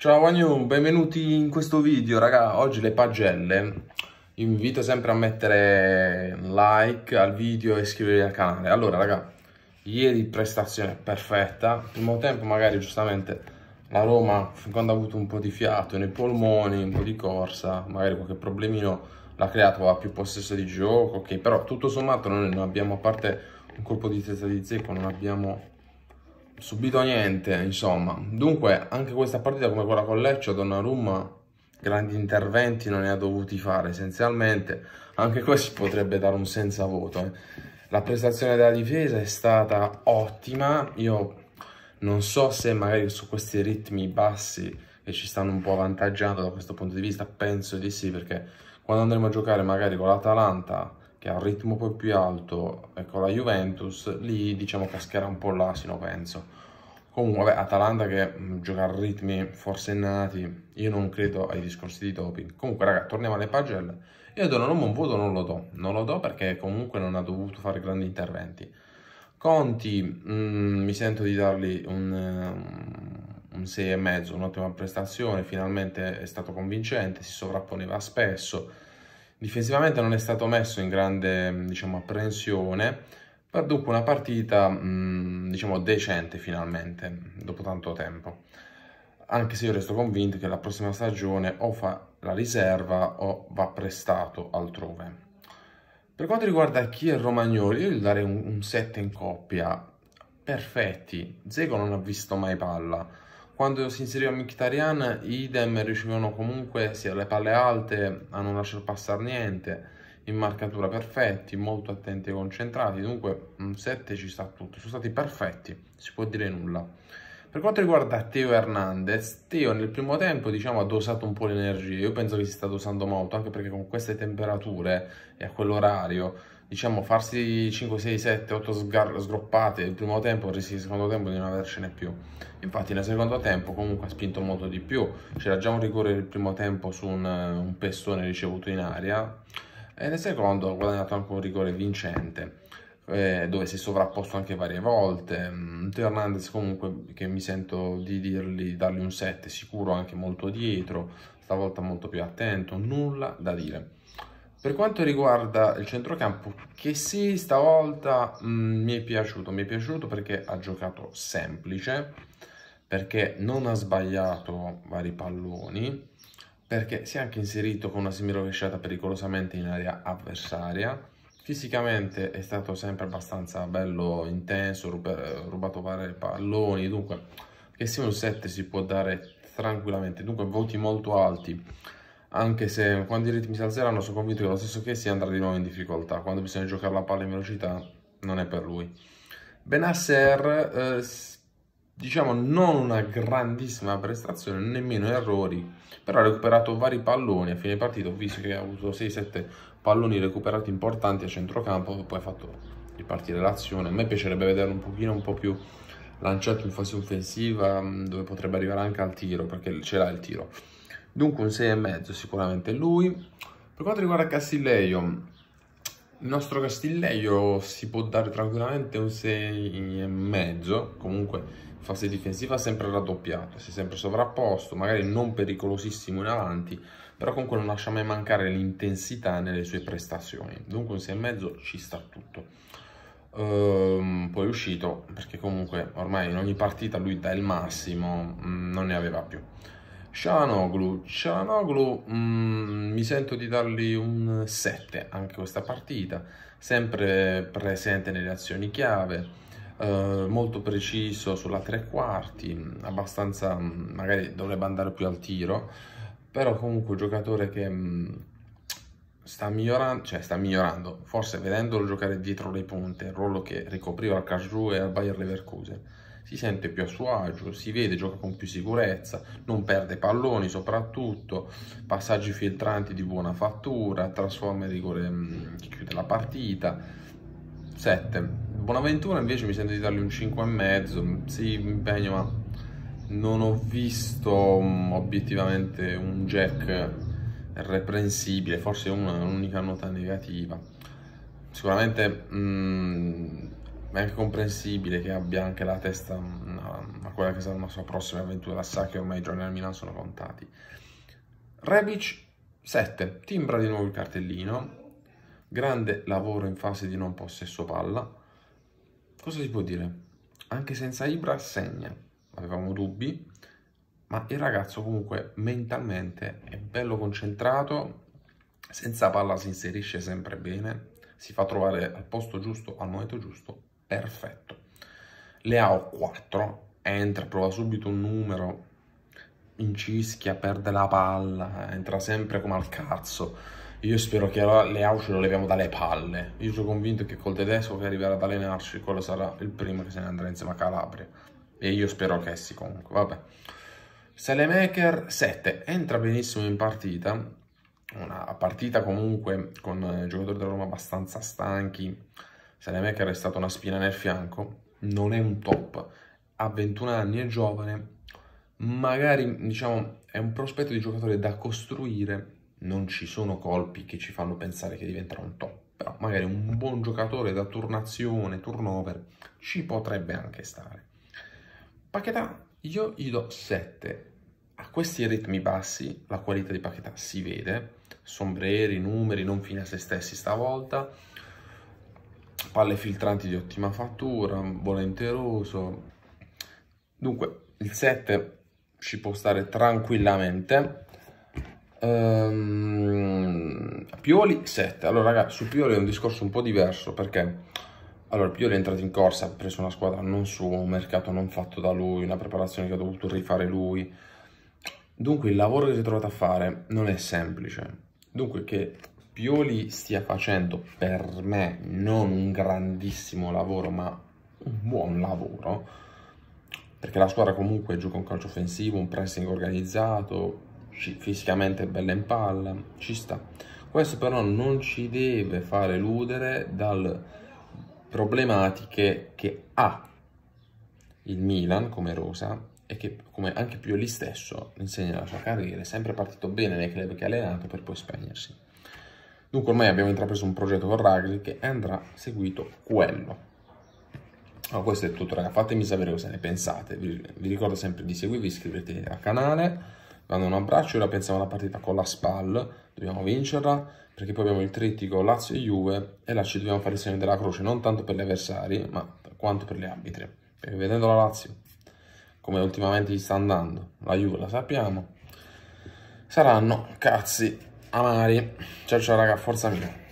Ciao Wagnu, benvenuti in questo video raga, oggi le pagelle vi invito sempre a mettere like al video e iscrivervi al canale allora raga, ieri prestazione perfetta primo tempo magari giustamente la Roma quando ha avuto un po' di fiato nei polmoni, un po' di corsa magari qualche problemino l'ha creato, ha più possesso di gioco ok, però tutto sommato noi non abbiamo a parte un colpo di testa di zecco non abbiamo subito niente, insomma. Dunque, anche questa partita come quella con Lecce, Donnarumma grandi interventi non ne ha dovuti fare essenzialmente. Anche questo potrebbe dare un senza voto. Eh. La prestazione della difesa è stata ottima. Io non so se magari su questi ritmi bassi che ci stanno un po' avvantaggiando da questo punto di vista, penso di sì, perché quando andremo a giocare magari con l'Atalanta e a un ritmo poi più alto con ecco, la Juventus lì diciamo cascherà un po' l'asino penso comunque vabbè, Atalanta che mm, gioca a ritmi forsennati io non credo ai discorsi di doping comunque raga torniamo alle pagelle io Donnarumma un voto non lo do non lo do perché comunque non ha dovuto fare grandi interventi Conti mh, mm, mi sento di dargli un, eh, un 6,5 un'ottima prestazione finalmente è stato convincente si sovrapponeva spesso Difensivamente non è stato messo in grande diciamo, apprensione, ma dunque una partita mh, diciamo, decente finalmente, dopo tanto tempo. Anche se io resto convinto che la prossima stagione o fa la riserva o va prestato altrove. Per quanto riguarda chi è Romagnoli, io gli darei un, un set in coppia, perfetti. Zego non ha visto mai palla quando si inseriva Mkhitaryan, idem, riuscivano comunque sia le palle alte a non lasciar passare niente, in marcatura perfetti, molto attenti e concentrati, dunque un 7 ci sta tutto, sono stati perfetti, si può dire nulla. Per quanto riguarda Teo Hernandez, Teo nel primo tempo diciamo, ha dosato un po' l'energia, io penso che si sta dosando molto, anche perché con queste temperature e a quell'orario diciamo, farsi 5, 6, 7, 8 sgar- sgroppate il primo tempo, rischi il secondo tempo di non avercene più. Infatti nel secondo tempo comunque ha spinto molto di più, c'era già un rigore nel primo tempo su un, un pestone ricevuto in aria e nel secondo ha guadagnato anche un rigore vincente eh, dove si è sovrapposto anche varie volte. Mm, Teo Hernandez comunque che mi sento di dirgli, dargli un 7 sicuro anche molto dietro, stavolta molto più attento, nulla da dire. Per quanto riguarda il centrocampo, che sì, stavolta mh, mm, mi è piaciuto, mi è piaciuto perché ha giocato semplice, perché non ha sbagliato vari palloni, perché si è anche inserito con una semirovesciata pericolosamente in area avversaria, fisicamente è stato sempre abbastanza bello, intenso, rubato vari palloni, dunque che sia un 7 si può dare tranquillamente, dunque voti molto alti anche se quando i ritmi si alzeranno sono convinto che lo stesso che si andrà di nuovo in difficoltà, quando bisogna giocare la palla in velocità non è per lui. Benasser, eh, diciamo non una grandissima prestazione, nemmeno errori, però ha recuperato vari palloni a fine partita, ho visto che ha avuto 6-7 palloni recuperati importanti a centrocampo che poi ha fatto ripartire l'azione, a me piacerebbe vederlo un pochino un po' più lanciato in fase offensiva mm, dove potrebbe arrivare anche al tiro perché ce l'ha il tiro dunque un 6,5 sicuramente lui. Per quanto riguarda Castillejo, il nostro Castillejo si può dare tranquillamente un 6,5, comunque in fase difensiva è sempre raddoppiato, si è sempre sovrapposto, magari non pericolosissimo in avanti, però comunque non lascia mai mancare l'intensità nelle sue prestazioni, dunque un 6,5 ci sta tutto. Um, poi è uscito perché comunque ormai in ogni partita lui dà il massimo, mm, non ne aveva più. Cianoglu, Cianoglu mm, mi sento di dargli un 7 anche questa partita, sempre presente nelle azioni chiave, eh, molto preciso sulla tre quarti, abbastanza, mm, magari dovrebbe andare più al tiro, però comunque giocatore che mm, sta migliorando, cioè sta migliorando, forse vedendolo giocare dietro le punte, il ruolo che ricopriva al Karlsruhe e al Bayer Leverkusen, si sente più a suo agio, si vede, gioca con più sicurezza, non perde palloni soprattutto, passaggi filtranti di buona fattura, trasforma il rigore mm, che chiude la partita. 7. Bonaventura invece mi sento di dargli un 5,5, mm, sì impegno ma non ho visto mm, obiettivamente un jack reprensibile, forse una, un'unica nota negativa. Sicuramente mh, ma è anche comprensibile che abbia anche la testa mm, a quella che sarà una sua prossima avventura, sa che ormai i giorni al Milan sono contati. Rebic 7, timbra di nuovo il cartellino, grande lavoro in fase di non possesso palla. Cosa si può dire? Anche senza Ibra segna, avevamo dubbi, ma il ragazzo comunque mentalmente è bello concentrato, senza palla si inserisce sempre bene, si fa trovare al posto giusto, al momento giusto perfetto. Le AO4 entra, prova subito un numero, incischia, perde la palla, entra sempre come al cazzo. Io spero che allora le AO ce lo leviamo dalle palle. Io sono convinto che col tedesco che arriverà ad allenarci, quello sarà il primo che se ne andrà insieme a Calabria. E io spero che essi comunque, vabbè. Selemaker 7 entra benissimo in partita, una partita comunque con eh, giocatori della Roma abbastanza stanchi, se Slaymaker è stata una spina nel fianco, non è un top, ha 21 anni, è giovane, magari diciamo è un prospetto di giocatore da costruire, non ci sono colpi che ci fanno pensare che diventerà un top, però magari un buon giocatore da turnazione, turnover, ci potrebbe anche stare. Paquetà, io gli do 7. A questi ritmi bassi la qualità di Paquetà si vede, sombreri, numeri, non fine a se stessi stavolta, palle filtranti di ottima fattura, volenteroso. Dunque, il 7 ci può stare tranquillamente. Um, Pioli 7. Allora, ragazzi, su Pioli è un discorso un po' diverso perché... Allora, Pioli è entrato in corsa, ha preso una squadra non sua, un mercato non fatto da lui, una preparazione che ha dovuto rifare lui. Dunque il lavoro che si è trovato a fare non è semplice. Dunque che Pioli stia facendo per me non un grandissimo lavoro, ma un buon lavoro, perché la squadra comunque gioca un calcio offensivo, un pressing organizzato, fisicamente bella in palla, ci sta. Questo però non ci deve far eludere dalle problematiche che ha il Milan come rosa e che come anche Pioli stesso insegna la sua carriera, è sempre partito bene nei club che ha allenato per poi spegnersi. Dunque ormai abbiamo intrapreso un progetto con Ragli che andrà seguito quello. Allora, questo è tutto ragazzi, fatemi sapere cosa ne pensate. Vi, vi ricordo sempre di seguirvi, iscrivervi al canale. Vi Mando un abbraccio, ora pensiamo alla partita con la SPAL, dobbiamo vincerla, perché poi abbiamo il trittico Lazio e Juve e là ci dobbiamo fare il segno della croce, non tanto per gli avversari, ma quanto per gli arbitri. Perché vedendo la Lazio, come ultimamente gli sta andando, la Juve la sappiamo, saranno cazzi amari ciao ciao raga forza mia